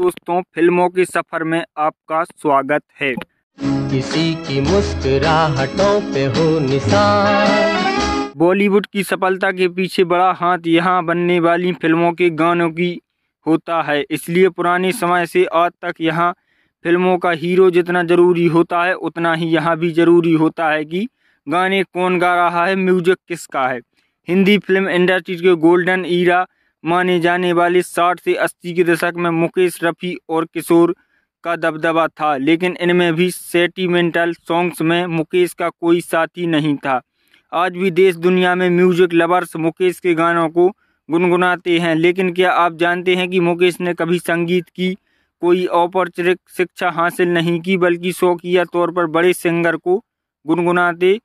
दोस्तों फिल्मों की सफर में आपका स्वागत है किसी की मुस्कुराहटों पे हो निशान बॉलीवुड की सफलता के पीछे बड़ा हाथ यहाँ बनने वाली फिल्मों के गानों की होता है इसलिए पुराने समय से आज तक यहाँ फिल्मों का हीरो जितना ज़रूरी होता है उतना ही यहाँ भी ज़रूरी होता है कि गाने कौन गा रहा है म्यूजिक किसका है हिंदी फिल्म इंडस्ट्री के गोल्डन ईरा माने जाने वाली साठ से अस्सी के दशक में मुकेश रफ़ी और किशोर का दबदबा था लेकिन इनमें भी सेटिमेंटल सॉन्ग्स में मुकेश का कोई साथी नहीं था आज भी देश दुनिया में म्यूजिक लवर्स मुकेश के गानों को गुनगुनाते हैं लेकिन क्या आप जानते हैं कि मुकेश ने कभी संगीत की कोई औपचारिक शिक्षा हासिल नहीं की बल्कि शौकिया तौर पर बड़े सिंगर को गुनगुनाते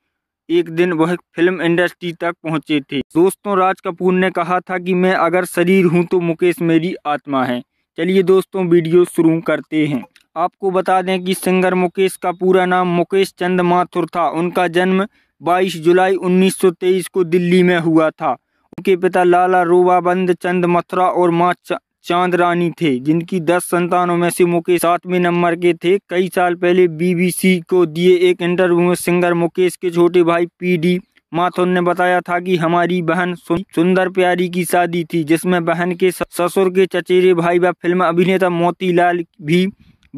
एक दिन वह फिल्म इंडस्ट्री तक पहुंचे थे दोस्तों राज कपूर ने कहा था कि मैं अगर शरीर हूं तो मुकेश मेरी आत्मा है चलिए दोस्तों वीडियो शुरू करते हैं आपको बता दें कि सिंगर मुकेश का पूरा नाम मुकेश चंद माथुर था उनका जन्म 22 जुलाई 1923 को दिल्ली में हुआ था उनके पिता लाला रोबाबंद चंद मथुरा और माँ चांद रानी थे जिनकी दस संतानों में से मुकेश सातवें नंबर के थे कई साल पहले बीबीसी को दिए एक इंटरव्यू में सिंगर मुकेश के छोटे भाई पीडी माथुर ने बताया था कि हमारी बहन सुंदर प्यारी की शादी थी जिसमें बहन के ससुर के चचेरे भाई व फिल्म अभिनेता मोतीलाल भी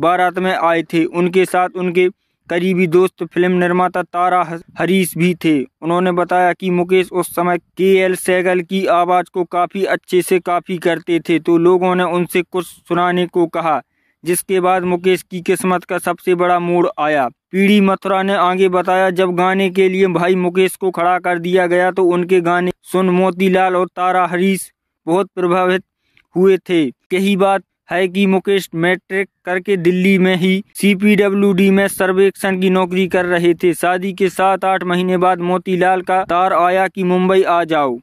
बारात में आए थे उनके साथ उनके करीबी दोस्त फिल्म निर्माता तारा हरीश भी थे उन्होंने बताया कि मुकेश उस समय के एल सैगल की आवाज़ को काफ़ी अच्छे से काफ़ी करते थे तो लोगों ने उनसे कुछ सुनाने को कहा जिसके बाद मुकेश की किस्मत का सबसे बड़ा मोड़ आया पीढ़ी मथुरा ने आगे बताया जब गाने के लिए भाई मुकेश को खड़ा कर दिया गया तो उनके गाने सुन मोतीलाल और तारा हरीश बहुत प्रभावित हुए थे कही बात है कि मुकेश मैट्रिक करके दिल्ली में ही सीपीडब्ल्यूडी में सर्वेक्षण की नौकरी कर रहे थे शादी के सात आठ महीने बाद मोतीलाल का तार आया कि मुंबई आ जाओ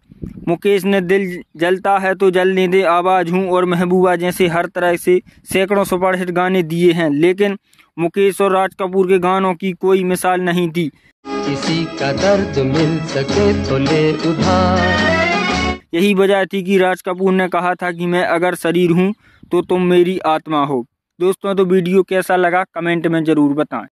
मुकेश ने दिल जलता है तो जलने दे आवाज़ हूँ और महबूबा जैसे हर तरह से सैकड़ों सुपरहिट गाने दिए हैं लेकिन मुकेश और राज कपूर के गानों की कोई मिसाल नहीं थी किसी का दर्द मिल सके तो ले उधार यही वजह थी कि राज कपूर ने कहा था कि मैं अगर शरीर हूँ तो तुम मेरी आत्मा हो दोस्तों तो वीडियो कैसा लगा कमेंट में ज़रूर बताएं